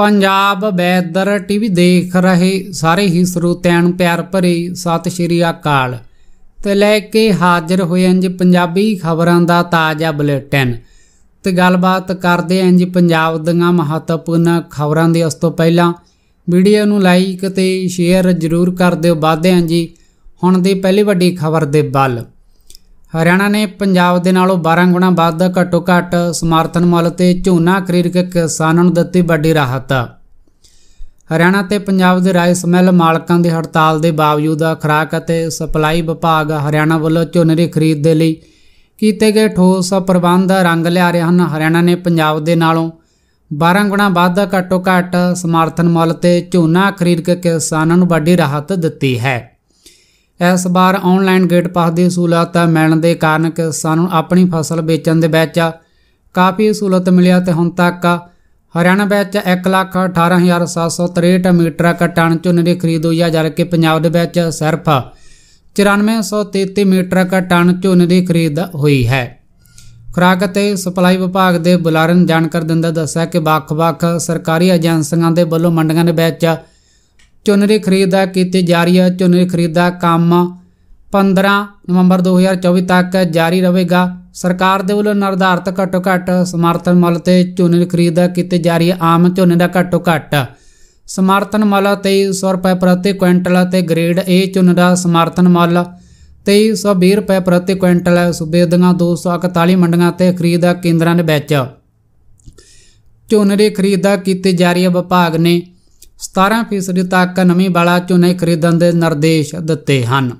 Punjab weather TV ਦੇਖ ਰਹੇ ਸਾਰੇ ਹੀ ਸਰੋਤਿਆਂ ਨੂੰ ਪਿਆਰ ਭਰੀ ਸਤਿ ਸ਼੍ਰੀ ਅਕਾਲ ਤੇ ਲੈ ਕੇ ਹਾਜ਼ਰ ਹੋਏ ਹਾਂ ਜੀ ਪੰਜਾਬੀ ਖਬਰਾਂ ਦਾ ਤਾਜ਼ਾ ਬੁਲੇਟਿਨ ਤੇ ਗੱਲਬਾਤ ਕਰਦੇ ਹਾਂ ਜੀ ਪੰਜਾਬ ਦੀਆਂ ਮਹੱਤਵਪੂਰਨ ਖਬਰਾਂ ਦੀ ਉਸ ਤੋਂ ਪਹਿਲਾਂ ਵੀਡੀਓ ਨੂੰ ਲਾਈਕ ਤੇ ਸ਼ੇਅਰ ਜ਼ਰੂਰ ਕਰ ਦਿਓ ਵਾਧੇ ਹਾਂ ਜੀ ਹੁਣ ਦੀ ਪਹਿਲੀ ਵੱਡੀ ਖਬਰ ਦੇ ਬਲ ਹਰਿਆਣਾ ਨੇ ਪੰਜਾਬ ਦੇ ਨਾਲੋਂ 12 ਗੁਣਾ ਵੱਧ ਘੱਟੋ ਘੱਟ ਸਮਰਥਨ ਮੁੱਲ ਤੇ ਝੋਨਾ ਖਰੀਦ ਕੇ ਕਿਸਾਨਾਂ ਨੂੰ ਦਿੱਤੀ ਵੱਡੀ ਰਾਹਤ ਹਰਿਆਣਾ ਤੇ ਪੰਜਾਬ ਦੇ ਰਾਈਸ ਮਿਲ ਮਾਲਕਾਂ ਦੀ ਹੜਤਾਲ ਦੇ ਬਾਵਜੂਦ ਖਰਾਕ ਅਤੇ ਸਪਲਾਈ ਵਿਭਾਗ ਹਰਿਆਣਾ ਵੱਲੋਂ ਝੋਨੇ ਦੀ ਖਰੀਦ ਦੇ ਲਈ ਕੀਤੇ ਗਏ ਠੋਸ ਪ੍ਰਬੰਧ ਰੰਗ ਲਿਆ ਰਹੇ ਹਨ ਹਰਿਆਣਾ ਨੇ ਪੰਜਾਬ ਦੇ ਨਾਲੋਂ 12 ਗੁਣਾ ਵੱਧ ਘੱਟੋ ਘੱਟ ਸਮਰਥਨ ਮੁੱਲ ਤੇ ਝੋਨਾ ਖਰੀਦ ਕੇ ਕਿਸਾਨਾਂ ਨੂੰ ਵੱਡੀ ਰਾਹਤ ਦਿੱਤੀ ਹੈ ਇਸ ਵਾਰ ਆਨਲਾਈਨ ਗੇਟ ਪਾਸ ਦੀ ਸਹੂਲਤ ਮਿਲਣ ਦੇ ਕਾਰਨ ਕਿਸਾਨਾਂ ਨੂੰ ਆਪਣੀ ਫਸਲ ਵੇਚਣ ਦੇ ਵਿੱਚ ਕਾਫੀ ਸਹੂਲਤ ਮਿਲਿਆ ਤੇ ਹੁਣ ਤੱਕ ਹਰਿਆਣਾ ਵਿੱਚ 118763 ਮੀਟਰਕ ਟਨ ਝੋਨੇ ਦੀ ਖਰੀਦ ਹੋਈ ਹੈ ਜਦਕਿ ਪੰਜਾਬ ਦੇ ਵਿੱਚ ਸਿਰਫ 9433 ਮੀਟਰਕ ਟਨ ਝੋਨੇ ਦੀ ਖਰੀਦ ਹੋਈ ਹੈ ਖੁਰਾਕ ਤੇ ਸਪਲਾਈ ਵਿਭਾਗ ਦੇ ਬੁਲਾਰਨ ਜਾਣਕਾਰ ਦਿੰਦਾ ਦੱਸਿਆ ਕਿ ਵੱਖ-ਵੱਖ ਸਰਕਾਰੀ ਏਜੰਸੀਆਂ ਦੇ ਵੱਲੋਂ ਮੰਡੀਆਂ ਦੇ ਵਿੱਚ ਚੁਨਰੀ ਖਰੀਦਾ ਕੀਤੇ ਜਾ ਰਹੀ ਹੈ ਚੁਨਰੀ ਖਰੀਦਾ ਕੰਮ 15 ਨਵੰਬਰ 2024 ਤੱਕ ਜਾਰੀ ਰਹੇਗਾ ਸਰਕਾਰ ਦੇ ਵੱਲੋਂ ਨਿਰਧਾਰਤ ਘੱਟੋ ਘੱਟ ਸਮਰਥਨ ਮੁੱਲ ਤੇ ਚੁਨਰੀ ਖਰੀਦਾ ਕੀਤੇ ਜਾ ਰਹੀ ਹੈ ਆਮ ਝੋਨੇ ਦਾ ਘੱਟੋ ਘੱਟ ਸਮਰਥਨ ਮੁੱਲ 2300 ਰੁਪਏ ਪ੍ਰਤੀ ਕੁਇੰਟਲ ਅਤੇ ਗ੍ਰੇਡ A ਝੋਨੇ ਦਾ ਸਮਰਥਨ ਮੁੱਲ 2320 ਰੁਪਏ ਪ੍ਰਤੀ ਕੁਇੰਟਲ ਸੂਬੇ ਦੀਆਂ 241 ਮੰਡੀਆਂ ਤੇ ਖਰੀਦਾ ਕੇਂਦਰਾਂ ਦੇ ਵਿੱਚ ਝੋਨੇ ਦੀ ਖਰੀਦਾ ਕੀਤੇ ਜਾ ਰਹੀ ਹੈ ਵਿਭਾਗ ਨੇ 17% ਤੱਕ ਨਵੀਂ ਬਾਲਾ ਝੋਨੇ ਖਰੀਦਣ ਦੇ ਨਿਰਦੇਸ਼ ਦਿੱਤੇ ਹਨ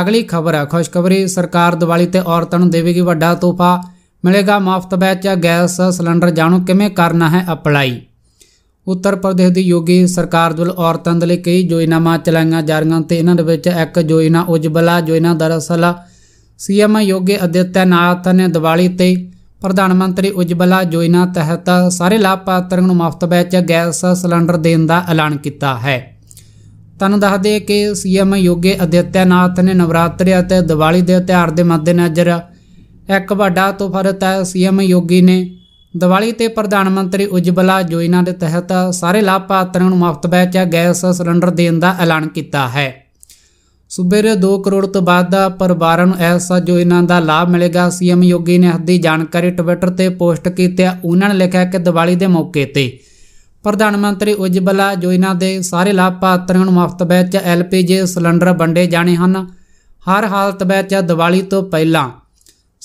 ਅਗਲੀ ਖਬਰ ਹੈ ਖੁਸ਼ਖਬਰੀ ਸਰਕਾਰ ਦੀਵਾਲੀ ਤੇ ਔਰਤਾਂ ਨੂੰ ਦੇਵੇਗੀ ਵੱਡਾ ਤੋਹਫਾ ਮਿਲੇਗਾ ਮੁਫਤ ਵਿੱਚ ਗੈਸ ਸਿਲੰਡਰ ਜਾਣੋ ਕਿਵੇਂ ਕਰਨਾ ਹੈ ਅਪਲਾਈ ਉੱਤਰ ਪ੍ਰਦੇਸ਼ ਦੀ ਯੋਗੀ ਸਰਕਾਰ ਦੁਲ ਔਰਤਾਂ ਦੇ ਲਈ ਕਈ ਯੋਜਨਾਵਾਂ ਚਲਾਈਆਂ ਜਾ ਰਹੀਆਂ ਤੇ ਇਹਨਾਂ ਦੇ ਵਿੱਚ ਇੱਕ ਯੋਜਨਾ ਉਜਵਲਾ ਯੋਜਨਾ ਦਰਸਲ ਸੀਐਮ ਯੋਗੀ ਅਦਿੱਤਿਆਨਾਥ ਨੇ ਦੀਵਾਲੀ ਤੇ ਪ੍ਰਧਾਨ ਮੰਤਰੀ ਉਜਵਲਾ ਯੋਜਨਾ ਤਹਿਤ ਸਾਰੇ ਲਾਭਪਾਤਰੀਆਂ ਨੂੰ ਮੁਫਤ ਵਿੱਚ ਗੈਸ ਸਿਲੰਡਰ ਦੇਣ ਦਾ ਐਲਾਨ ਕੀਤਾ ਹੈ ਤੁਹਾਨੂੰ ਦੱਸ ਦੇ ਕਿ ਸੀਐਮ ਯੋਗੀ ਅਦਿੱਤਿਆਨਾਥ ਨੇ ਨਵਰਾਤਰੀ ਅਤੇ ਦੀਵਾਲੀ ਦੇ ਤਿਉਹਾਰ ਦੇ ਮੱਦੇਨਜ਼ਰ ਇੱਕ ਵੱਡਾ ਤੋਹਫਾ ਦਿੱਤਾ ਹੈ ਸੀਐਮ ਯੋਗੀ ਨੇ ਦੀਵਾਲੀ ਤੇ ਪ੍ਰਧਾਨ ਮੰਤਰੀ ਉਜਵਲਾ ਯੋਜਨਾ ਦੇ ਤਹਿਤ ਸਾਰੇ ਲਾਭਪਾਤਰੀਆਂ ਨੂੰ ਮੁਫਤ ਵਿੱਚ ਗੈਸ ਸਿਲੰਡਰ ਦੇਣ ਦਾ ਐਲਾਨ ਕੀਤਾ ਹੈ ਸੂਬੇ ਦੇ 2 ਕਰੋੜ ਤੋਂ ਬਾਅਦ ਦਾ ਪਰਿਵਾਰਾਂ ਨੂੰ ਐਸਾ ਜੋ ਇਹਨਾਂ ਦਾ ਲਾਭ ਮਿਲੇਗਾ ਸੀਐਮ ਯੋਗੀ ਨੇ ਦੀ ਜਾਣਕਾਰੀ ਟਵਿੱਟਰ ਤੇ ਪੋਸਟ ਕੀਤੀ ਹੈ ਉਹਨਾਂ ਨੇ ਲਿਖਿਆ ਕਿ ਦੀਵਾਲੀ ਦੇ ਮੌਕੇ ਤੇ ਪ੍ਰਧਾਨ ਮੰਤਰੀ ਉਜਵਲਾ ਯੋਜਨਾ ਦੇ ਸਾਰੇ ਲਾਭਪਾਤਰੀਆਂ ਨੂੰ ਮੁਫਤ ਵਿੱਚ ਐਲਪੀਜੀ ਸਿਲੰਡਰ ਵੰਡੇ ਜਾਣੇ ਹਨ ਹਰ ਹਾਲਤ ਵਿੱਚ ਦੀਵਾਲੀ ਤੋਂ ਪਹਿਲਾਂ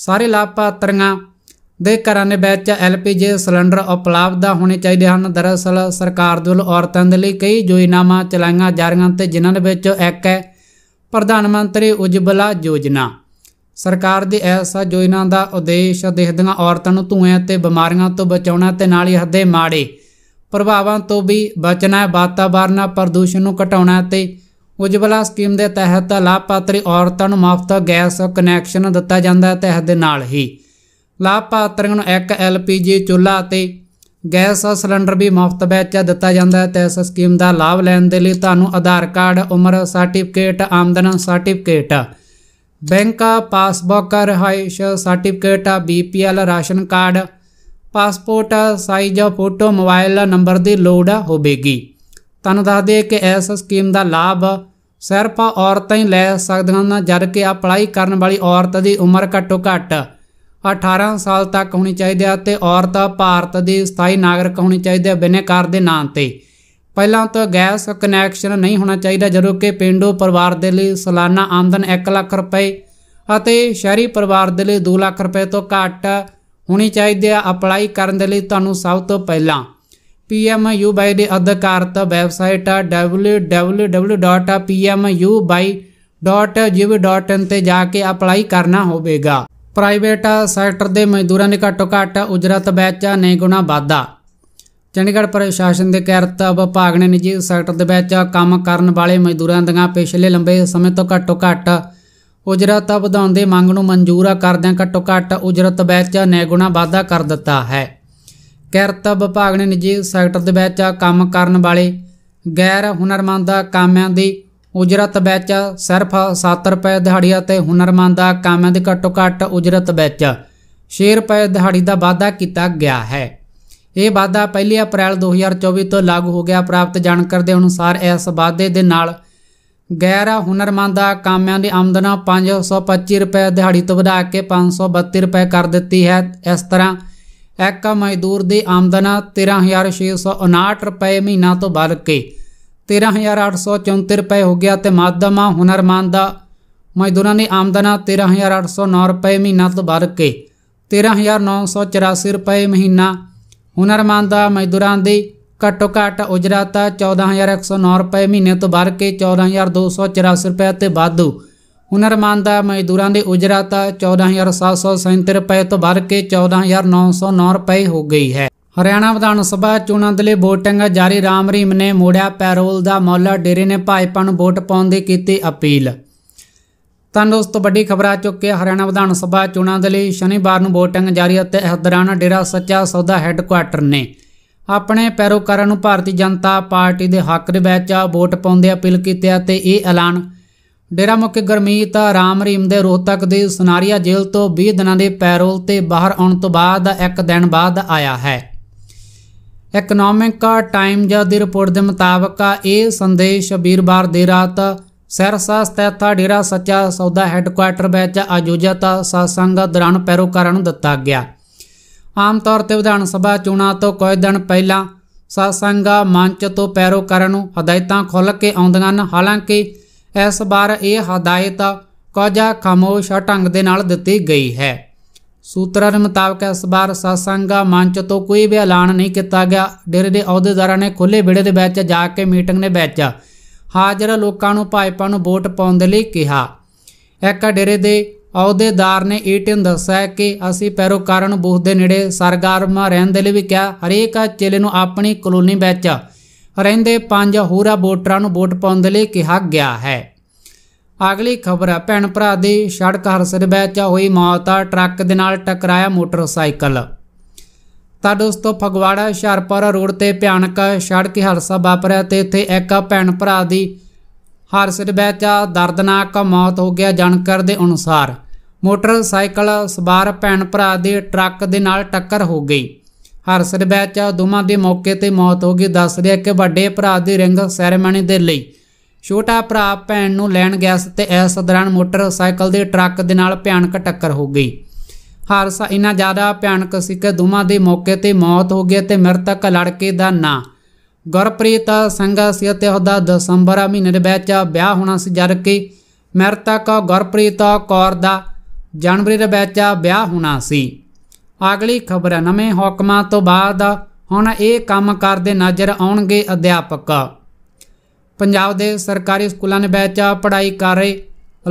ਸਾਰੇ ਲਾਭਪਾਤਰੀਆਂ ਦੇ ਘਰਾਂ ਦੇ ਵਿੱਚ ਐਲਪੀਜੀ ਸਿਲੰਡਰ ਉਪਲਬਧ ਹੋਣੇ ਚਾਹੀਦੇ ਹਨ ਦਰਅਸਲ ਸਰਕਾਰ ਦੇ ਵੱਲੋਂ ਔਰਤਾਂ ਦੇ ਲਈ ਕਈ ਯੋਜਨਾਵਾਂ ਚਲਾਈਆਂ ਜਾ ਰਹੀਆਂ ਤੇ ਜਿਨ੍ਹਾਂ ਦੇ ਵਿੱਚ ਇੱਕ ਹੈ ਪ੍ਰਧਾਨ ਮੰਤਰੀ ਉਜਵਲਾ ਯੋਜਨਾ ਸਰਕਾਰ ਦੀ ਐਸਾ ਯੋਜਨਾ ਦਾ ਉਦੇਸ਼ ਦੇਖਦਿਆਂ ਔਰਤਾਂ ਨੂੰ ਧੂਏ ਅਤੇ ਬਿਮਾਰੀਆਂ ਤੋਂ ਬਚਾਉਣਾ ਤੇ ਨਾਲ ਹੀ ਹੱਦੇ ਮਾੜੇ ਪ੍ਰਭਾਵਾਂ ਤੋਂ ਵੀ ਬਚਣਾ ਹੈ ਪ੍ਰਦੂਸ਼ਣ ਨੂੰ ਘਟਾਉਣਾ ਤੇ ਉਜਵਲਾ ਸਕੀਮ ਦੇ ਤਹਿਤ ਲਾਭਪਾਤਰੀ ਔਰਤਾਂ ਨੂੰ ਮੁਫਤ ਗੈਸ ਕਨੈਕਸ਼ਨ ਦਿੱਤਾ ਜਾਂਦਾ ਹੈ ਤੇ ਦੇ ਨਾਲ ਹੀ ਲਾਭਪਾਤਰੀਆਂ ਨੂੰ ਇੱਕ ਐਲਪੀਜੀ ਚੁੱਲ੍ਹਾ ਅਤੇ ਗੈਸ ਸਿਲੰਡਰ ਵੀ ਮੁਫਤ ਵਿੱਚ ਦਿੱਤਾ ਜਾਂਦਾ ਹੈ ਤੇ ਇਸ ਸਕੀਮ ਦਾ ਲਾਭ ਲੈਣ ਦੇ ਲਈ ਤੁਹਾਨੂੰ ਆਧਾਰ ਕਾਰਡ ਉਮਰ ਸਰਟੀਫਿਕੇਟ ਆਮਦਨ ਸਰਟੀਫਿਕੇਟ ਬੈਂਕ ਪਾਸਬੁੱਕ ਰਹਾਇਸ਼ certificate BPL ration card passport size photo mobile number ਦੀ ਲੋੜ ਹੋਵੇਗੀ ਤੁਹਾਨੂੰ ਦੱਸ ਦਈਏ ਕਿ ਇਸ ਸਕੀਮ ਦਾ ਲਾਭ ਸਿਰਫ ਔਰਤਾਂ ਹੀ ਲੈ ਸਕਦੀਆਂ ਹਨ ਜਦ ਕਿ ਅਪਲਾਈ ਕਰਨ ਵਾਲੀ ਔਰਤ ਦੀ ਉਮਰ ਘੱਟੋ ਘੱਟ 18 ਸਾਲ ਤੱਕ ਹੋਣੀ ਚਾਹੀਦੀ ਹੈ ਤੇ ਔਰਤ ਭਾਰਤ ਦੀ ਸਥਾਈ ਨਾਗਰਿਕ ਹੋਣੀ ਚਾਹੀਦੀ ਹੈ ਬਿਨੇਕਾਰ ਦੇ ਨਾਂ ਤੇ ਪਹਿਲਾਂ ਤਾਂ ਗੈਸ ਕਨੈਕਸ਼ਨ ਨਹੀਂ ਹੋਣਾ ਚਾਹੀਦਾ ਜਦੋਂ ਕਿ ਪਿੰਡੋ ਪਰਿਵਾਰ ਦੇ ਲਈ ਸਾਲਾਨਾ ਆਮਦਨ 1 ਲੱਖ ਰੁਪਏ ਅਤੇ ਸ਼ਹਿਰੀ ਪਰਿਵਾਰ ਦੇ ਲਈ 2 ਲੱਖ ਰੁਪਏ ਤੋਂ ਘੱਟ ਹੋਣੀ ਚਾਹੀਦੀ ਹੈ ਅਪਲਾਈ ਕਰਨ ਦੇ ਲਈ ਤੁਹਾਨੂੰ ਸਭ ਤੋਂ ਪਹਿਲਾਂ PMU ਦੇ ਅਧਿਕਾਰਤ ਵੈਬਸਾਈਟ www.pmu.gov.in ਤੇ ਜਾ ਕੇ ਅਪਲਾਈ ਕਰਨਾ ਹੋਵੇਗਾ ਪ੍ਰਾਈਵੇਟ ਸੈਕਟਰ ਦੇ ਮਜ਼ਦੂਰਾਂ ਨੇ ਘੱਟੋ ਘੱਟ ਉਜਰਤ ਵਿੱਚ ਨਹੀਂ ਗੁਣਾ ਵਾਧਾ ਚੰਡੀਗੜ੍ਹ ਪ੍ਰਸ਼ਾਸਨ ਦੇ ਕਿਰਤ ਵਿਭਾਗ ਨੇ ਨਿੱਜੀ ਸੈਕਟਰ ਦੇ ਵਿੱਚ ਕੰਮ ਕਰਨ ਵਾਲੇ ਮਜ਼ਦੂਰਾਂ ਦੀਆਂ ਪਿਛਲੇ ਲੰਬੇ ਸਮੇਂ ਤੋਂ ਘੱਟੋ ਘੱਟ ਉਜਰਤ ਵਧਾਉਣ ਦੀ ਮੰਗ ਨੂੰ ਮਨਜ਼ੂਰ ਕਰਦਿਆਂ ਘੱਟੋ ਘੱਟ ਉਜਰਤ ਵਿੱਚ ਨਹੀਂ ਗੁਣਾ ਵਾਧਾ ਕਰ ਦਿੱਤਾ ਹੈ ਕਿਰਤ ਵਿਭਾਗ ਨੇ ਨਿੱਜੀ ਸੈਕਟਰ ਦੇ ਵਿੱਚ ਕੰਮ ਕਰਨ ਵਾਲੇ ਗੈਰ ਹੁਨਰਮੰਦ ਕਾਮਿਆਂ ਦੀ ਉਜਰਤ ਵਿੱਚ ਸਿਰਫ 7 ਰੁਪਏ ਦਿਹਾੜੀ ਅਤੇ ਹੁਨਰਮੰਦ ਦਾ ਕੰਮ ਦੇ ਘੱਟੋ ਘੱਟ ਉਜਰਤ ਵਿੱਚ 6 ਰੁਪਏ ਦਿਹਾੜੀ ਦਾ ਵਾਅਦਾ ਕੀਤਾ ਗਿਆ ਹੈ ਇਹ ਵਾਅਦਾ 1 ਅਪ੍ਰੈਲ 2024 ਤੋਂ ਲਾਗੂ ਹੋ ਗਿਆ ਪ੍ਰਾਪਤ ਜਾਣਕਾਰੀ ਦੇ ਅਨੁਸਾਰ ਇਸ ਵਾਅਦੇ ਦੇ ਨਾਲ ਗੈਰ ਹੁਨਰਮੰਦ ਕਾਮਿਆਂ ਦੀ ਆਮਦਨ 525 ਰੁਪਏ ਦਿਹਾੜੀ ਤੋਂ ਵਧਾ ਕੇ 532 ਰੁਪਏ ਕਰ ਦਿੱਤੀ ਹੈ ਇਸ ਤਰ੍ਹਾਂ ਇੱਕ ਮਜ਼ਦੂਰ ਦੀ ਆਮਦਨ 13659 ਰੁਪਏ ਮਹੀਨਾ ਤੋਂ ਵੱਧ ਕੇ 13834 ਰੁਪਏ ਹੋ ਗਿਆ ਤੇ तो ਹੁਨਰਮਾਨ ਦਾ ਮਜ਼ਦੂਰਾਂ ਦੀ ਆਮਦਨਾ 13809 ਰੁਪਏ ਮਹੀਨਾ ਤੋਂ ਵੱਧ ਕੇ 13984 ਰੁਪਏ ਮਹੀਨਾ ਹੁਨਰਮਾਨ ਦਾ ਮਜ਼ਦੂਰਾਂ ਦੀ ਘੱਟੋ ਘੱਟ ਉਜਰਾਤਾ 14109 ਰੁਪਏ ਮਹੀਨੇ ਤੋਂ ਵੱਧ ਕੇ 14284 ਰੁਪਏ ਤੇ ਵਾਧੂ ਹੁਨਰਮਾਨ ਦਾ ਮਜ਼ਦੂਰਾਂ ਦੀ ਉਜਰਾਤਾ 14737 ਰੁਪਏ ਤੋਂ ਵੱਧ ਕੇ 14909 ਰੁਪਏ ਹੋ ਗਈ ਹੈ ਹਰਿਆਣਾ ਵਿਧਾਨ ਸਭਾ ਚੋਣਾਂ ਦੇ ਲਈ ਵੋਟਿੰਗ ਜਾਰੀ ਰਾਮ ਰਹੀਮ ਨੇ ਮੋੜਿਆ ਪੈਰੋਲ ਦਾ ਮੌਲਾ ਡੇਰੇ ਨੇ ਭਾਜਪਾ ਨੂੰ ਵੋਟ ਪਾਉਣ ਦੀ ਕੀਤੀ ਅਪੀਲ ਤਾਂ ਦੋਸਤੋ ਵੱਡੀ ਖਬਰ ਆ ਚੁੱਕੀ ਹੈ ਹਰਿਆਣਾ ਵਿਧਾਨ ਸਭਾ ਚੋਣਾਂ ਦੇ ਲਈ ਸ਼ਨੀਵਾਰ ਨੂੰ ਵੋਟਿੰਗ ਜਾਰੀ ਅਤੇ ਇਸ ਦੌਰਾਨ ਡੇਰਾ ਸੱਚਾ ਸੌਦਾ ਹੈੱਡਕੁਆਟਰ ਨੇ ਆਪਣੇ ਪੈਰੋਕਾਰਾਂ ਨੂੰ ਭਾਰਤੀ ਜਨਤਾ ਪਾਰਟੀ ਦੇ ਹੱਕ ਦੇ ਵਿੱਚ ਵੋਟ ਪਾਉਣ ਦੀ ਅਪੀਲ ਕੀਤੀ ਅਤੇ ਇਹ ਐਲਾਨ ਡੇਰਾ ਮੁਖੀ ਗਰਮੀਤ ਰਾਮ ਰਹੀਮ ਦੇ ਰੋਹਤਕ ਦੀ ਸੁਨਾਰੀਆ ਜੇਲ੍ਹ ਤੋਂ 20 ਦਿਨਾਂ ਦੇ ਪੈਰੋਲ ਤੇ ਬਾਹਰ ਆਉਣ ਤੋਂ ਬਾਅਦ ਇੱਕ ਦਿਨ ਬਾਅਦ ਆਇਆ ਹੈ ਇਕਨੋਮਿਕ ਟਾਈਮ ਜਾਂ ਦੀ ਰਿਪੋਰਟ ਦੇ ਮੁਤਾਬਕ ਇਹ ਸੰਦੇਸ਼ ਵੀਰਵਾਰ ਦੇ ਰਾਤ ਸਰਸਾ ਸਥਿਤ ਡੇਰਾ ਸੱਚਾ ਸੌਦਾ ਹੈੱਡਕੁਆਟਰ ਵਿੱਚ ਆਯੋਜਿਤ satsang ਦੌਰਾਨ ਪੈਰੋਕਾਰਾਂ ਨੂੰ ਦਿੱਤਾ ਗਿਆ ਆਮ ਤੌਰ ਤੇ ਵਿਧਾਨ ਸਭਾ ਚੋਣਾਂ ਤੋਂ ਕੁਝ ਦਿਨ ਪਹਿਲਾਂ satsang ਮੰਚ ਤੋਂ ਪੈਰੋਕਾਰਾਂ ਨੂੰ ਹਦਾਇਤਾਂ ਖੁੱਲ ਕੇ ਆਉਂਦੀਆਂ ਹਨ ਹਾਲਾਂਕਿ ਇਸ ਵਾਰ ਇਹ ਹਦਾਇਤ ਕੁਝ ਖਾਮੋਸ਼ ਢੰਗ ਦੇ ਨਾਲ ਦਿੱਤੀ ਗਈ ਹੈ ਸੂਤਰਾਂ ਦੇ ਮੁਤਾਬਕ ਇਸ ਵਾਰ ਸਤਸੰਗਾ ਮੰਚ ਤੋਂ ਕੋਈ ਵੀ ਐਲਾਨ ਨਹੀਂ ਕੀਤਾ ਗਿਆ ਡੇਰੇ ਦੇ ਅਹੁਦੇਦਾਰਾਂ ਨੇ ਖੁੱਲੇ ਵਿੜੇ ਦੇ ਵਿੱਚ ਜਾ ਕੇ ਮੀਟਿੰਗ ਦੇ ਵਿੱਚ ਹਾਜ਼ਰ ਲੋਕਾਂ ਨੂੰ ਭਾਜਪਾ ਨੂੰ ਵੋਟ ਪਾਉਣ ਦੇ ਲਈ ਕਿਹਾ ਇੱਕ ਡੇਰੇ ਦੇ ਅਹੁਦੇਦਾਰ ਨੇ ਈਟਨ ਦੱਸਿਆ ਕਿ ਅਸੀਂ ਪੈਰੋਕਾਰਾਂ ਨੂੰ ਬੂਥ ਦੇ ਨੇੜੇ ਸਰਗਰਮ ਰਹਿਣ ਦੇ ਲਈ ਵੀ ਕਿਹਾ ਹਰੇਕ ਚੇਲੇ ਨੂੰ ਆਪਣੀ ਕਲੋਨੀ ਵਿੱਚ ਰਹਿੰਦੇ ਪੰਜ ਹੋਰਾ ਵੋਟਰਾਂ ਨੂੰ ਵੋਟ ਪਾਉਣ ਦੇ ਲਈ ਕਿਹਾ ਗਿਆ ਹੈ ਅਗਲੀ ਖਬਰ ਹੈ ਭੈਣ ਭਰਾ ਦੇ ਸੜਕ ਹਾਦਸੇ ਵਿੱਚ ਹੋਈ ਮੌਤ ਆ ਟਰੱਕ ਦੇ ਨਾਲ ਟਕਰਾਇਆ ਮੋਟਰਸਾਈਕਲ ਤਾਂ ਦੋਸਤੋ ਫਗਵਾੜਾ ਹੁਸ਼ਿਆਰਪੁਰ ਰੋਡ ਤੇ ਭਿਆਨਕ ਸੜਕ ਹਾਦਸਾ ਵਾਪਰਿਆ ਤੇ ਇੱਥੇ ਇੱਕ ਭੈਣ ਭਰਾ ਦੀ ਹਾਦਸੇ ਵਿੱਚ ਦਰਦਨਾਕ ਮੌਤ ਹੋ ਗਿਆ ਜਾਣਕਾਰ ਦੇ ਅਨੁਸਾਰ ਮੋਟਰਸਾਈਕਲ ਸਵਾਰ ਭੈਣ ਭਰਾ ਦੇ ਟਰੱਕ ਦੇ ਨਾਲ ਟੱਕਰ ਹੋ ਗਈ ਹਾਦਸੇ ਵਿੱਚ ਦੋਵਾਂ ਦੇ ਮੌਕੇ ਤੇ ਮੌਤ ਹੋ ਗਈ ਦੱਸ ਰਿਹਾ ਕਿ ਵੱਡੇ ਭਰਾ ਦੀ ਰਿੰਗ ਸੈਰੇਮਨੀ ਦੇ ਲਈ ਛੋਟਾ ਭਰਾ ਭੈਣ ਨੂੰ ਲੈਣ ਗਿਆ ਤੇ ਇਸ ਦੌਰਾਨ ਮੋਟਰਸਾਈਕਲ ਦੇ ਟਰੱਕ ਦੇ ਨਾਲ ਭਿਆਨਕ ਟੱਕਰ ਹੋ ਗਈ ਹਾਦਸਾ ਇੰਨਾ ਜ਼ਿਆਦਾ ਭਿਆਨਕ ਸੀ ਕਿ ਦੋਵਾਂ ਦੇ ਮੌਕੇ ਤੇ ਮੌਤ ਹੋ ਗਈ ਤੇ ਮ੍ਰਿਤਕ ਲੜਕੇ ਦਾ ਨਾਂ ਗੁਰਪ੍ਰੀਤ ਸਿੰਘ ਸੀ ਅਤੇ ਉਹਦਾ ਦਸੰਬਰ ਮਹੀਨੇ ਦੇ ਵਿੱਚ ਵਿਆਹ ਹੋਣਾ ਸੀ ਜਦ ਕਿ ਮ੍ਰਿਤਕ ਗੁਰਪ੍ਰੀਤ ਕੌਰ ਦਾ ਜਨਵਰੀ ਦੇ ਵਿੱਚ ਵਿਆਹ ਹੋਣਾ ਸੀ ਅਗਲੀ ਖਬਰ ਨਵੇਂ ਹੁਕਮਾਂ ਤੋਂ ਬਾਅਦ ਹੁਣ ਇਹ ਕੰਮ ਕਰਦੇ ਨਜ਼ਰ ਆਉਣਗੇ ਅਧਿਆਪਕ ਪੰਜਾਬ ਦੇ ਸਰਕਾਰੀ ਸਕੂਲਾਂ ਦੇ ਵਿੱਚ ਪੜ੍ਹਾਈ ਕਰ ਰਹੇ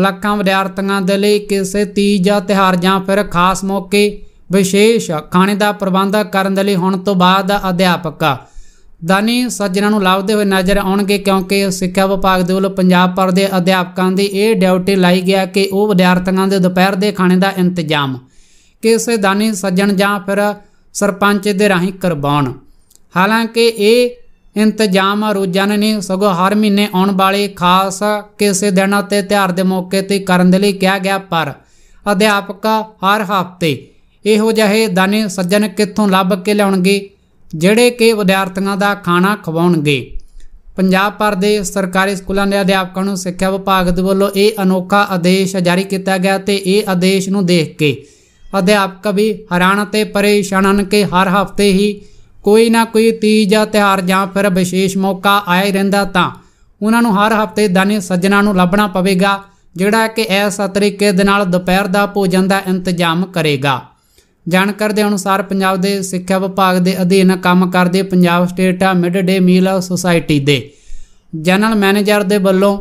ਲੱਖਾਂ ਵਿਦਿਆਰਥੀਆਂ ਦੇ ਲਈ ਕਿਸੇ ਤੀਜ ਜਾਂ ਤਿਹਾਰ ਜਾਂ ਫਿਰ ਖਾਸ ਮੌਕੇ ਵਿਸ਼ੇਸ਼ ਖਾਣੇ ਦਾ ਪ੍ਰਬੰਧ ਕਰਨ ਦੇ ਲਈ ਹੁਣ ਤੋਂ ਬਾਅਦ ਅਧਿਆਪਕ ਦਾਨੀ ਸੱਜਣਾ ਨੂੰ ਲਾਭਦੇ ਹੋਏ ਨਜ਼ਰ ਆਉਣਗੇ ਕਿਉਂਕਿ ਸਿੱਖਿਆ ਵਿਭਾਗ ਦੇ ਵੱਲੋਂ ਪੰਜਾਬ ਭਰ ਦੇ ਅਧਿਆਪਕਾਂ ਦੀ ਇਹ ਡਿਊਟੀ ਲਾਈ ਗਿਆ ਕਿ ਉਹ ਵਿਦਿਆਰਥੀਆਂ ਦੇ ਦੁਪਹਿਰ ਦੇ ਖਾਣੇ ਦਾ ਇੰਤਜ਼ਾਮ ਕਿਸੇ ਦਾਨੀ ਸੱਜਣ ਜਾਂ ਫਿਰ ਸਰਪੰਚ ਦੇ ਰਾਹੀਂ ਕਰਵਾਉਣ ਹਾਲਾਂਕਿ ਇਹ ਇੰਤਜ਼ਾਮ ਰੋਜ਼ਾਨਾ ਨਹੀਂ ਸਗੋਂ ਹਰ ਮਹੀਨੇ ਆਉਣ ਵਾਲੇ ਖਾਸ ਕਿਸੇ ਦਿਨ ਅਤੇ ਤਿਹਾਰ ਦੇ ਮੌਕੇ ਤੇ ਕਰਨ ਦੇ ਲਈ ਕਿਹਾ ਗਿਆ ਪਰ ਅਧਿਆਪਕ ਹਰ ਹਫ਼ਤੇ ਇਹੋ ਜਿਹੇ ਦਾਨੇ ਸੱਜਣ ਕਿੱਥੋਂ ਲੱਭ ਕੇ ਲਿਆਉਣਗੇ ਜਿਹੜੇ ਕਿ ਵਿਦਿਆਰਥੀਆਂ ਦਾ ਖਾਣਾ ਖਵਾਉਣਗੇ ਪੰਜਾਬ ਪਰ ਦੇ ਸਰਕਾਰੀ ਸਕੂਲਾਂ ਦੇ ਅਧਿਆਪਕਾਂ ਨੂੰ ਸਿੱਖਿਆ ਵਿਭਾਗ ਦੇ ਵੱਲੋਂ ਇਹ ਅਨੋਖਾ ਆਦੇਸ਼ ਜਾਰੀ ਕੀਤਾ ਗਿਆ ਤੇ ਇਹ ਆਦੇਸ਼ ਨੂੰ ਦੇਖ ਕੇ ਅਧਿਆਪਕ ਵੀ ਹੈਰਾਨ ਤੇ ਪਰੇਸ਼ਾਨ ਹਨ ਕਿ ਹਰ ਹਫ਼ਤੇ ਹੀ ਕੋਈ ਨਾ ਕੋਈ ਤੀਜਾ ਤਿਹਾਰ ਜਾਂ ਫਿਰ ਵਿਸ਼ੇਸ਼ ਮੌਕਾ ਹੀ ਰਹਿੰਦਾ ਤਾਂ ਉਹਨਾਂ ਨੂੰ ਹਰ ਹਫਤੇ ਦਾਨੀ ਸੱਜਣਾ ਨੂੰ ਲੱਭਣਾ ਪਵੇਗਾ ਜਿਹੜਾ ਕਿ ਇਸ ਤਰੀਕੇ ਦੇ ਨਾਲ ਦੁਪਹਿਰ ਦਾ ਭੋਜਨ ਦਾ ਇੰਤਜ਼ਾਮ ਕਰੇਗਾ ਜਾਣਕਾਰ ਦੇ ਅਨੁਸਾਰ ਪੰਜਾਬ ਦੇ ਸਿੱਖਿਆ ਵਿਭਾਗ ਦੇ ਅਧੀਨ ਕੰਮ ਕਰਦੇ Punjab state mid day meal society ਦੇ ਜਨਰਲ ਮੈਨੇਜਰ ਦੇ ਵੱਲੋਂ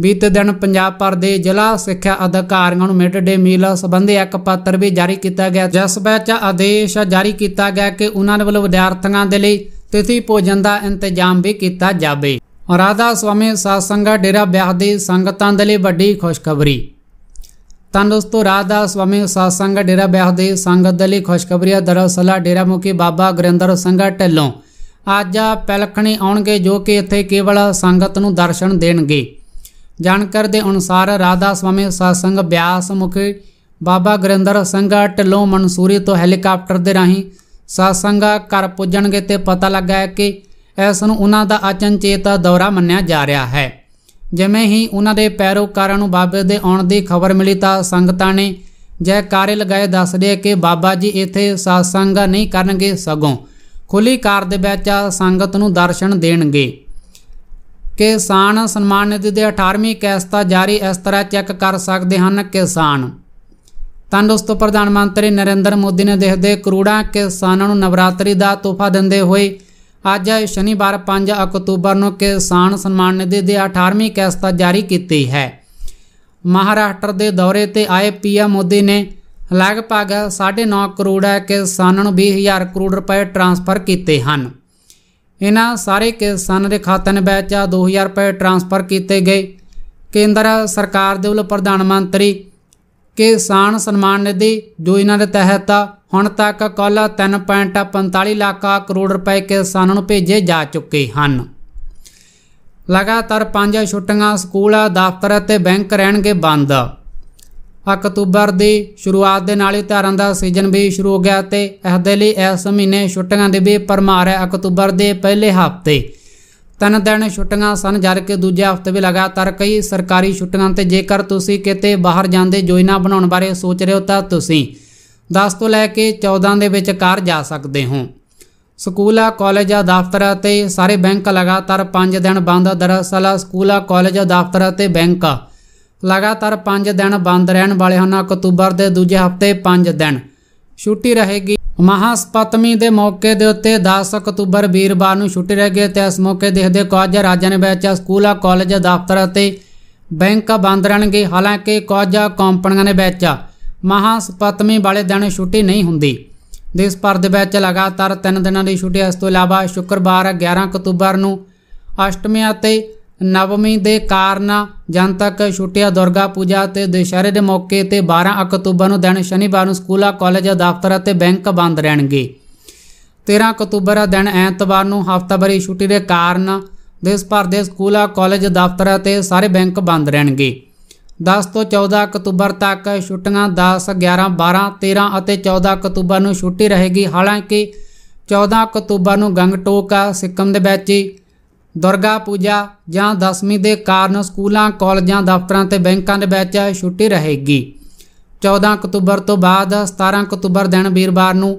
ਬੀਤੇ ਦਿਨ ਪੰਜਾਬ ਪਰ ਦੇ ਜ਼ਿਲ੍ਹਾ ਸਿੱਖਿਆ ਅਧਿਕਾਰੀਆਂ ਨੂੰ ਮਿਡ ਡੇ ਮੀਲ ਸੰਬੰਧੀ ਇੱਕ ਪੱਤਰ ਵੀ ਜਾਰੀ ਕੀਤਾ ਗਿਆ ਜਿਸ ਵਿੱਚ ਆਦੇਸ਼ ਜਾਰੀ ਕੀਤਾ ਗਿਆ ਕਿ ਉਹਨਾਂ ਵੱਲੋਂ ਵਿਦਿਆਰਥੀਆਂ ਦੇ ਲਈ ਤਿਥੀ ਭੋਜਨ ਦਾ ਇੰਤਜ਼ਾਮ ਵੀ ਕੀਤਾ ਜਾਵੇ ਰਾਧਾ ਸਵਾਮੀ ਸਾਸੰਗ ਡੇਰਾ ਬਿਆਹ ਦੀ ਸੰਗਤਾਂ ਦੇ ਲਈ ਵੱਡੀ ਖੁਸ਼ਖਬਰੀ ਤਾਂ ਦੋਸਤੋ ਰਾਧਾ ਸਵਾਮੀ ਸਾਸੰਗ ਡੇਰਾ ਬਿਆਹ ਦੀ ਸੰਗਤ ਦੇ ਲਈ ਖੁਸ਼ਖਬਰੀ ਹੈ ਦਰਅਸਲ ਡੇਰਾ ਮੁਖੀ ਬਾਬਾ ਗੁਰਿੰਦਰ ਸਿੰਘ ਢੱਲੋਂ ਅੱਜ ਪਲਖਣੀ ਆਉਣਗੇ ਜੋ ਕਿ ਇੱਥੇ ਕੇਵਲ ਸੰਗਤ ਨੂੰ ਦਰਸ਼ਨ ਦੇਣਗੇ ਜਾਣਕਾਰ ਦੇ ਅਨੁਸਾਰ ਰਾਧਾ ਸਵਾਮੀ ਸਾਸੰਗ ਬਿਆਸ ਮੁਖ ਬਾਬਾ ਗਰਿੰਦਰ ਸਿੰਘ ਢਿੱਲੋਂ ਮਨਸੂਰੀ ਤੋਂ ਹੈਲੀਕਾਪਟਰ ਦੇ ਰਾਹੀਂ ਸਾਸੰਗ ਕਰ ਪੁੱਜਣਗੇ ਤੇ ਪਤਾ ਲੱਗਾ ਹੈ ਕਿ ਇਸ ਨੂੰ ਉਹਨਾਂ ਦਾ ਅਚਨਚੇਤ ਦੌਰਾ ਮੰਨਿਆ ਜਾ ਰਿਹਾ ਹੈ ਜਿਵੇਂ ਹੀ ਉਹਨਾਂ ਦੇ ਪੈਰੋਕਾਰਾਂ ਨੂੰ ਬਾਬੇ ਦੇ ਆਉਣ ਦੀ ਖਬਰ ਮਿਲੀ ਤਾਂ ਸੰਗਤਾਂ ਨੇ ਜੈਕਾਰੇ ਲਗਾਏ ਦੱਸਦੇ ਕਿ ਬਾਬਾ ਜੀ ਇੱਥੇ ਸਾਸੰਗ ਨਹੀਂ ਕਰਨਗੇ ਸਗੋਂ ਖੁੱਲੀ ਕਾਰ ਦੇ ਵਿੱਚ ਸੰਗਤ ਨੂੰ ਦਰਸ਼ਨ ਦੇਣਗੇ ਕਿਸਾਨ ਸਨਮਾਨ ਨਿਧੀ ਦੇ 18ਵੀਂ ਕਿਸ਼ਤ ਜਾਰੀ ਇਸ ਤਰ੍ਹਾਂ ਚੈੱਕ ਕਰ ਸਕਦੇ ਹਨ ਕਿਸਾਨ ਤਾਂ ਦੋਸਤੋ ਪ੍ਰਧਾਨ ਮੰਤਰੀ ਨਰਿੰਦਰ ਮੋਦੀ ਨੇ ਦੇਖਦੇ ਕਰੋੜਾਂ ਕਿਸਾਨਾਂ ਨੂੰ ਨਵਰਾਤਰੀ ਦਾ ਤੋਹਫਾ ਦਿੰਦੇ ਹੋਏ ਅੱਜ ਸ਼ਨੀਵਾਰ 5 ਅਕਤੂਬਰ ਨੂੰ ਕਿਸਾਨ ਸਨਮਾਨ ਨਿਧੀ ਦੇ 18ਵੀਂ ਕਿਸ਼ਤ ਜਾਰੀ ਕੀਤੀ ਹੈ ਮਹਾਰਾਸ਼ਟਰ ਦੇ ਦੌਰੇ ਤੇ ਆਏ ਪੀਐਮ ਮੋਦੀ ਨੇ ਲਗਭਗ 9.5 ਕਰੋੜ ਕਿਸਾਨਾਂ ਨੂੰ 20000 ਕਰੋੜ ਰੁਪਏ ਟ੍ਰਾਂਸਫਰ ਕੀਤੇ ਹਨ ਇਹਨਾਂ ਸਾਰੇ ਕਿਸਾਨ ਦੇ ਖਾਤਿਆਂ ਵਿੱਚ 2000 ਰੁਪਏ ਟ੍ਰਾਂਸਫਰ ਕੀਤੇ ਗਏ ਕੇਂਦਰ ਸਰਕਾਰ ਦੇ ਵੱਲੋਂ ਪ੍ਰਧਾਨ ਮੰਤਰੀ ਕਿਸਾਨ ਸਨਮਾਨ ਨਿਧੀ ਯੋਜਨਾ ਦੇ ਤਹਿਤ ਹੁਣ ਤੱਕ ਕੁੱਲ 3.45 ਲੱਖ ਕਰੋੜ ਰੁਪਏ ਕਿਸਾਨਾਂ ਨੂੰ ਭੇਜੇ ਜਾ ਚੁੱਕੇ ਹਨ ਲਗਾਤਾਰ ਪੰਜ ਛੁੱਟੀਆਂ ਸਕੂਲ ਦਫ਼ਤਰ ਅਤੇ ਬੈਂਕ ਰਹਿਣਗੇ ਬੰਦ ਅਕਤੂਬਰ ਦੀ ਸ਼ੁਰੂਆਤ ਦੇ ਨਾਲ ਹੀ ਧਾਰਾਂ ਦਾ ਸੀਜ਼ਨ ਵੀ ਸ਼ੁਰੂ ਹੋ ਗਿਆ ਤੇ ਇਸ ਦੇ ਲਈ ਇਸ ਮਹੀਨੇ ਛੁੱਟੀਆਂ ਦੇ ਵੀ ਪਰਮਾਰ ਹੈ ਅਕਤੂਬਰ ਦੇ ਪਹਿਲੇ ਹਫ਼ਤੇ ਤਿੰਨ ਦਿਨ ਛੁੱਟੀਆਂ ਸਨ ਜਦ ਕਿ ਦੂਜੇ ਹਫ਼ਤੇ ਵੀ ਲਗਾਤਾਰ ਕਈ ਸਰਕਾਰੀ ਛੁੱਟੀਆਂ ਤੇ ਜੇਕਰ ਤੁਸੀਂ ਕਿਤੇ ਬਾਹਰ ਜਾਂਦੇ ਯੋਜਨਾ ਬਣਾਉਣ ਬਾਰੇ ਸੋਚ ਰਹੇ ਹੋ ਤਾਂ ਤੁਸੀਂ 10 ਤੋਂ ਲੈ ਕੇ 14 ਦੇ ਵਿੱਚ ਕਾਰ ਜਾ ਸਕਦੇ ਹੋ ਸਕੂਲ ਕਾਲਜ ਦਫ਼ਤਰ ਤੇ ਸਾਰੇ ਬੈਂਕ ਲਗਾਤਾਰ 5 ਦਿਨ ਬੰਦ ਦਰਅਸਲ ਸਕੂਲ ਕਾਲਜ ਦਫ਼ਤਰ ਤੇ ਬੈਂਕ ਲਗਾਤਾਰ 5 ਦਿਨ ਬੰਦ ਰਹਿਣ ਵਾਲੇ ਹਨ ਅਕਤੂਬਰ ਦੇ ਦੂਜੇ ਹਫਤੇ 5 ਦਿਨ ਛੁੱਟੀ ਰਹੇਗੀ ਮਹਾਸਪਤਮੀ ਦੇ ਮੌਕੇ ਦੇ ਉੱਤੇ 10 ਅਕਤੂਬਰ ਵੀਰਵਾਰ ਨੂੰ ਛੁੱਟੀ ਰਹੇਗੀ ਤੇ ਇਸ ਮੌਕੇ ਦੇਖਦੇ ਕੁਝ ਰਾਜਾਂ ਦੇ ਵਿੱਚ ਸਕੂਲਾਂ ਕਾਲਜ ਦਫ਼ਤਰ ਅਤੇ ਬੈਂਕ ਬੰਦ ਰਹਿਣਗੇ ਹਾਲਾਂਕਿ ਕੁਝ ਕੰਪਨੀਆਂ ਦੇ ਵਿੱਚ ਮਹਾਸਪਤਮੀ ਵਾਲੇ ਦਿਨ ਛੁੱਟੀ ਨਹੀਂ ਹੁੰਦੀ ਦੇਸ਼ ਭਰ ਦੇ ਵਿੱਚ ਲਗਾਤਾਰ 3 ਦਿਨਾਂ ਦੀ ਛੁੱਟੀ ਇਸ ਤੋਂ ਇਲਾਵਾ ਸ਼ੁੱਕਰਵਾਰ 11 ਅਕਤੂਬਰ ਨੂੰ ਅਸ਼ਟਮੀ ਅਤੇ ਨਵਮੀ ਦੇ ਕਾਰਨ ਜਨਤਕ ਛੁੱਟਿਆ ਦੁਰਗਾ ਪੂਜਾ ਤੇ ਦੁਸ਼ਹਿਰੇ ਦੇ ਮੌਕੇ ਤੇ 12 ਅਕਤੂਬਰ ਨੂੰ ਦਿਨ ਸ਼ਨੀਵਾਰ ਨੂੰ ਸਕੂਲਾਂ ਕਾਲਜ ਦਫ਼ਤਰ ਅਤੇ ਬੈਂਕ ਬੰਦ ਰਹਿਣਗੇ 13 ਅਕਤੂਬਰ ਦਿਨ ਐਤਵਾਰ ਨੂੰ ਹਫ਼ਤਾਵਾਰੀ ਛੁੱਟੀ ਦੇ ਕਾਰਨ ਦੇਸ਼ ਭਰ ਦੇ ਸਕੂਲਾਂ ਕਾਲਜ ਦਫ਼ਤਰ ਅਤੇ ਸਾਰੇ ਬੈਂਕ ਬੰਦ ਰਹਿਣਗੇ 10 ਤੋਂ 14 ਅਕਤੂਬਰ ਤੱਕ ਛੁੱਟੀਆਂ 10 11 12 13 ਅਤੇ 14 ਅਕਤੂਬਰ ਨੂੰ ਛੁੱਟੀ ਰਹੇਗੀ ਹਾਲਾਂਕਿ 14 ਅਕਤੂਬਰ ਨੂੰ ਗੰਗਟੋਕ ਸਿੱਕਮ ਦੇ ਵਿੱਚ ਦੁਰਗਾ ਪੂਜਾ ਜਾਂ ਦਸਵੀਂ ਦੇ ਕਾਰਨ ਸਕੂਲਾਂ ਕਾਲਜਾਂ ਦਫ਼ਤਰਾਂ ਤੇ ਬੈਂਕਾਂ ਦੇ ਵਿੱਚ ਛੁੱਟੀ ਰਹੇਗੀ 14 ਅਕਤੂਬਰ ਤੋਂ ਬਾਅਦ 17 ਅਕਤੂਬਰ ਦਿਨ ਵੀਰਵਾਰ ਨੂੰ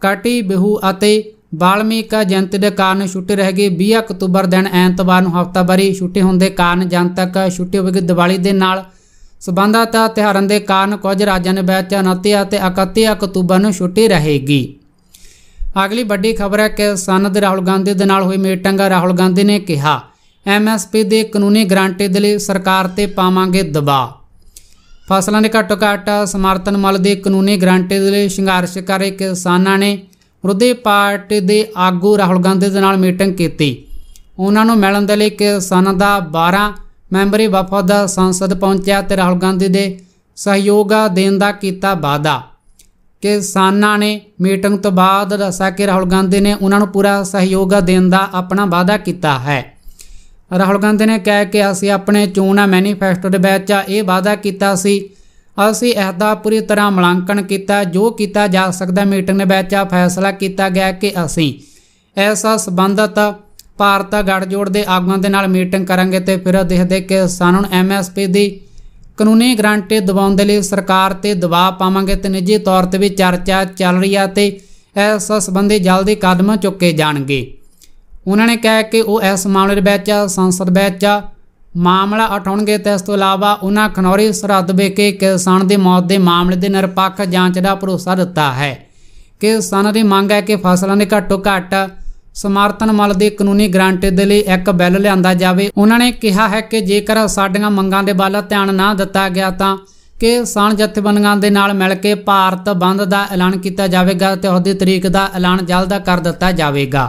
ਕਾਟੀ ਬਿਹੂ ਅਤੇ ਬਾਲਮੀਕਾ ਜਨਤ ਦੇ ਕਾਰਨ ਛੁੱਟੀ ਰਹੇਗੀ 20 ਅਕਤੂਬਰ ਦਿਨ ਐਤਵਾਰ ਨੂੰ ਹਫ਼ਤਾਵਾਰੀ ਛੁੱਟੀ ਹੋਣ ਦੇ ਕਾਰਨ ਜਨਤਕ ਛੁੱਟੀ ਹੋਵੇਗੀ ਦੀਵਾਲੀ ਦੇ ਨਾਲ ਸਬੰਧਤ ਤਿਹਾਰਾਂ ਦੇ ਕਾਰਨ ਕੁਝ ਰਾਜਾਂ ਦੇ ਵਿੱਚ 29 ਅਤੇ 31 ਅਕਤੂਬਰ ਨੂੰ ਛੁੱਟੀ ਰਹੇਗੀ ਅਗਲੀ ਵੱਡੀ ਖਬਰ ਹੈ ਕਿ ਸੰਨਦ ਰਾਹੁਲ ਗਾਂਧੀ ਦੇ ਨਾਲ ਹੋਈ ਮੀਟਿੰਗ ਰਾਹੁਲ ਗਾਂਧੀ ਨੇ ਕਿਹਾ ਐਮਐਸਪੀ ਦੇ ਕਾਨੂੰਨੀ ਗਰੰਟੀ ਦੇ ਲਈ ਸਰਕਾਰ ਤੇ ਪਾਵਾਂਗੇ ਦਬਾਅ ਫਸਲਾਂ ਦੇ ਘੱਟੋ ਘੱਟ ਸਮਰਥਨ ਮੁੱਲ ਦੇ ਕਾਨੂੰਨੀ ਗਰੰਟੀ ਦੇ ਲਈ ਸੰਘਰਸ਼ ਕਰ ਰਹੇ ਕਿਸਾਨਾਂ ਨੇ ਵਿਰੋਧੀ ਪਾਰਟੀ ਦੇ ਆਗੂ ਰਾਹੁਲ ਗਾਂਧੀ ਦੇ ਨਾਲ ਮੀਟਿੰਗ ਕੀਤੀ ਉਹਨਾਂ ਨੂੰ ਮਿਲਣ ਦੇ ਲਈ ਕਿਸਾਨਾਂ ਦਾ 12 ਮੈਂਬਰੀ ਵਫਦ ਸੰਸਦ ਪਹੁੰਚਿਆ ਤੇ ਰਾਹੁਲ ਗਾਂਧੀ ਦੇ ਸਹਿਯੋਗ ਦੇਣ ਦਾ ਕੀਤਾ ਵਾਅਦਾ ਕਿ ਸਾਨਾ ਨੇ ਮੀਟਿੰਗ ਤੋਂ ਬਾਅਦ ਦੱਸਿਆ ਕਿ ਰਾਹੁਲ ਗਾਂਧੀ ਨੇ ਉਹਨਾਂ ਨੂੰ ਪੂਰਾ ਸਹਿਯੋਗ ਦੇਣ ਦਾ ਆਪਣਾ ਵਾਅਦਾ ਕੀਤਾ ਹੈ ਰਾਹੁਲ ਗਾਂਧੀ ਨੇ ਕਹਿ ਕੇ ਅਸੀਂ ਆਪਣੇ ਚੋਣ ਮੈਨੀਫੈਸਟੋ ਦੇ ਵਿੱਚ ਇਹ ਵਾਅਦਾ ਕੀਤਾ ਸੀ ਅਸੀਂ ਇਹਦਾ ਪੂਰੀ ਤਰ੍ਹਾਂ ਮਲਾਂਕਣ ਕੀਤਾ ਜੋ ਕੀਤਾ ਜਾ ਸਕਦਾ ਮੀਟਿੰਗ ਦੇ ਵਿੱਚ ਫੈਸਲਾ ਕੀਤਾ ਗਿਆ ਕਿ ਅਸੀਂ ਐਸਾ ਸੰਬੰਧਤ ਭਾਰਤ ਗੜਜੋੜ ਦੇ ਆਗੂਆਂ ਦੇ ਨਾਲ ਮੀਟਿੰਗ ਕਰਾਂਗੇ ਤੇ ਫਿਰ ਦੇਖਦੇ ਕਿ ਸਾਨੂੰ ਐਮਐਸਪੀ ਦੀ ਕਾਨੂੰਨੀ ਗਰੰਟੀ ਦਿਵਾਉਣ ਦੇ ਲਈ ਸਰਕਾਰ ਤੇ ਦਬਾਅ ਪਾਵਾਂਗੇ ਤੇ ਨਿੱਜੀ ਤੌਰ ਤੇ ਵੀ ਚਰਚਾ ਚੱਲ ਰਹੀ ਆ ਤੇ ਇਸ ਸੰਬੰਧੀ ਜਲਦੀ ਕਦਮ ਚੁੱਕੇ ਜਾਣਗੇ ਉਹਨਾਂ ਨੇ ਕਿਹਾ ਕਿ ਉਹ ਇਸ ਮਾਮਲੇ ਦੇ ਵਿੱਚ ਸੰਸਦ ਵਿੱਚ ਮਾਮਲਾ ਉਠਾਉਣਗੇ ਤੇ ਇਸ ਤੋਂ ਇਲਾਵਾ ਉਹਨਾਂ ਖਨੌਰੀ ਸਰਹੱਦ ਵਿਖੇ ਕਿਸਾਨ ਦੀ ਮੌਤ ਦੇ ਮਾਮਲੇ ਦੇ ਨਿਰਪੱਖ ਜਾਂਚ ਦਾ ਭਰੋਸਾ ਦਿੱਤਾ ਹੈ ਕਿ ਕਿਸਾਨਾਂ ਦੀ ਮੰਗ ਹੈ ਕਿ ਫਸਲਾਂ ਦੇ ਘੱਟੋ ਘੱਟ ਸਮਰਥਨ ਮੱਲ ਦੇ ਕਾਨੂੰਨੀ ਗਰੰਟੀ ਦੇ ਲਈ ਇੱਕ ਬਿੱਲ ਲਿਆਂਦਾ ਜਾਵੇ ਉਹਨਾਂ ਨੇ ਕਿਹਾ ਹੈ ਕਿ ਜੇਕਰ ਸਾਡੀਆਂ ਮੰਗਾਂ ਦੇ ਵੱਲ ਧਿਆਨ ਨਾ ਦਿੱਤਾ ਗਿਆ ਤਾਂ ਕਿ ਕਿਸਾਨ ਜਥੇਬੰਦੀਆਂ ਦੇ ਨਾਲ ਮਿਲ ਕੇ ਭਾਰਤ ਬੰਦ ਦਾ ਐਲਾਨ ਕੀਤਾ ਜਾਵੇਗਾ ਤੇ ਉਹਦੀ ਤਰੀਕ ਦਾ ਐਲਾਨ ਜਲਦ ਕਰ ਦਿੱਤਾ ਜਾਵੇਗਾ